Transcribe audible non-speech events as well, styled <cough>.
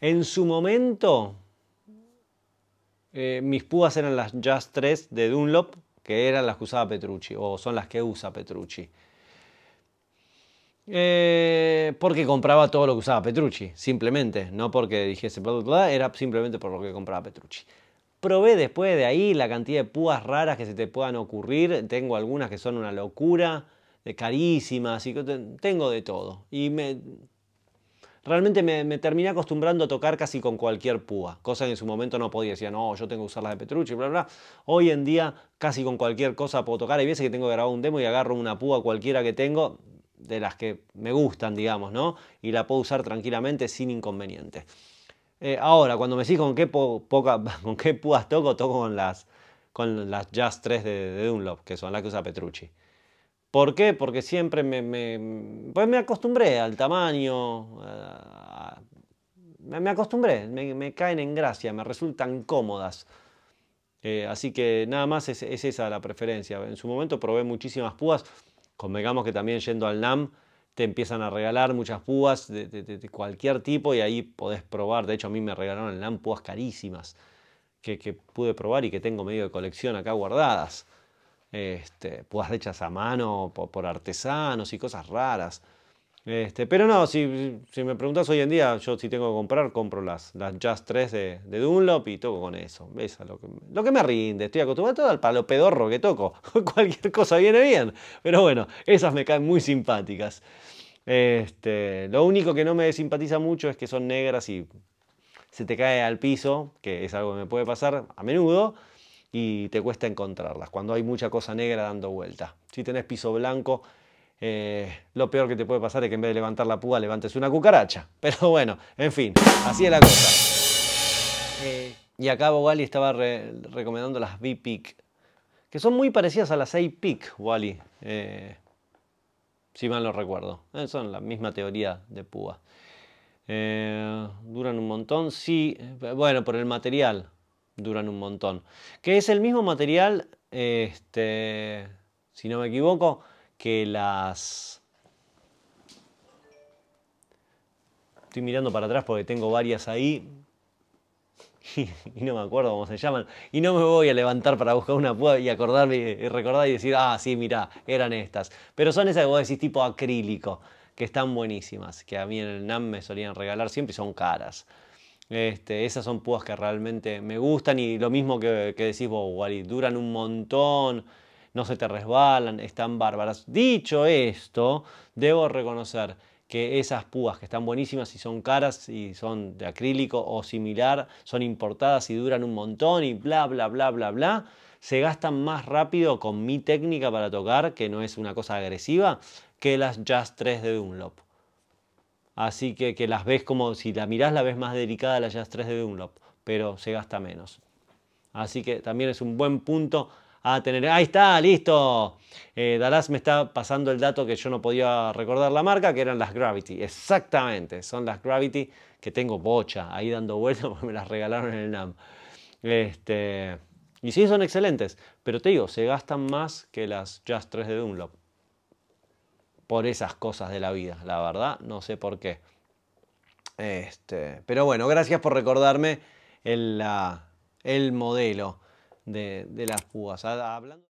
En su momento, eh, mis púas eran las Just 3 de Dunlop, que eran las que usaba Petrucci, o son las que usa Petrucci. Eh, porque compraba todo lo que usaba Petrucci, simplemente, no porque dijese bla, era simplemente por lo que compraba Petrucci. Probé después de ahí la cantidad de púas raras que se te puedan ocurrir, tengo algunas que son una locura, de carísimas, y tengo de todo. Y me, Realmente me, terminé acostumbrando a tocar casi con cualquier púa, cosa que en su momento no podía. Decía, no, yo tengo que usar las de Petrucci, bla, bla. Hoy en día casi con cualquier cosa puedo tocar. Y veces que tengo que grabar un demo y agarro una púa cualquiera que tengo, de las que me gustan, digamos, ¿no? Y la puedo usar tranquilamente sin inconveniente. Eh, ahora, cuando me decís con qué, <laughs> con qué púas toco, toco con las, con las Jazz 3 de, de Dunlop, que son las que usa Petrucci. ¿Por qué? Porque siempre me, pues acostumbré al tamaño, eh, me acostumbré, me, caen en gracia, me resultan cómodas. Eh, así que nada más es, esa la preferencia. En su momento probé muchísimas púas, convengamos que también yendo al NAM te empiezan a regalar muchas púas de, cualquier tipo y ahí podés probar. De hecho a mí me regalaron el NAM púas carísimas que pude probar y que tengo medio de colección acá guardadas este, puedas hechas a mano por, artesanos y cosas raras. Este, pero no, si, me preguntas hoy en día, yo si tengo que comprar, compro las, las Jazz 3 de, Dunlop y toco con eso. lo que, me rinde, estoy acostumbrado al palo pedorro que toco. <laughs> Cualquier cosa viene bien. Pero bueno, esas me caen muy simpáticas. Este, lo único que no me simpatiza mucho es que son negras y se te cae al piso, que es algo que me puede pasar a menudo y te cuesta encontrarlas, cuando hay mucha cosa negra dando vuelta. Si tenés piso blanco, eh, lo peor que te puede pasar es que en vez de levantar la púa levantes una cucaracha. <laughs> Pero bueno, en fin, así es la cosa. Eh, y acá Wally estaba recomendando las v pick que son muy parecidas a las A-Pick, Wally, eh, si mal no recuerdo. son la misma teoría de púa. duran un montón, sí, bueno, por el material, duran un montón. Que es el mismo material, este, si no me equivoco, que las... Estoy mirando para atrás porque tengo varias ahí. <laughs> Y, no me acuerdo cómo se llaman. Y no me voy a levantar para buscar una y acordarme y recordar y decir, ah, sí, mira, eran estas. Pero son esas de vos tipo acrílico, que están buenísimas, que a mí en el NAM me solían regalar siempre y son caras. Este, esas son púas que realmente me gustan y lo mismo que, decís vos, duran un montón, no se te resbalan, están bárbaras. Dicho esto, debo reconocer que esas púas que están buenísimas y son caras y son de acrílico o similar, son importadas y duran un montón y bla, bla, bla, bla, bla, se gastan más rápido con mi técnica para tocar, que no es una cosa agresiva, que las Jazz 3 de Dunlop así que, que las ves como, si la mirás la ves más delicada las Jazz 3 de Dunlop, pero se gasta menos. Así que también es un buen punto a tener. Ahí está, listo. Eh, me está pasando el dato que yo no podía recordar la marca, que eran las Gravity. Exactamente, son las Gravity que tengo bocha ahí dando vueltas <laughs> porque me las regalaron en el NAM. Este, y sí, son excelentes, pero te digo, se gastan más que las Jazz 3 de Dunlop por esas cosas de la vida, la verdad, no sé por qué. Este, pero bueno, gracias por recordarme el, la, el modelo de, las púas. Ah, hablando...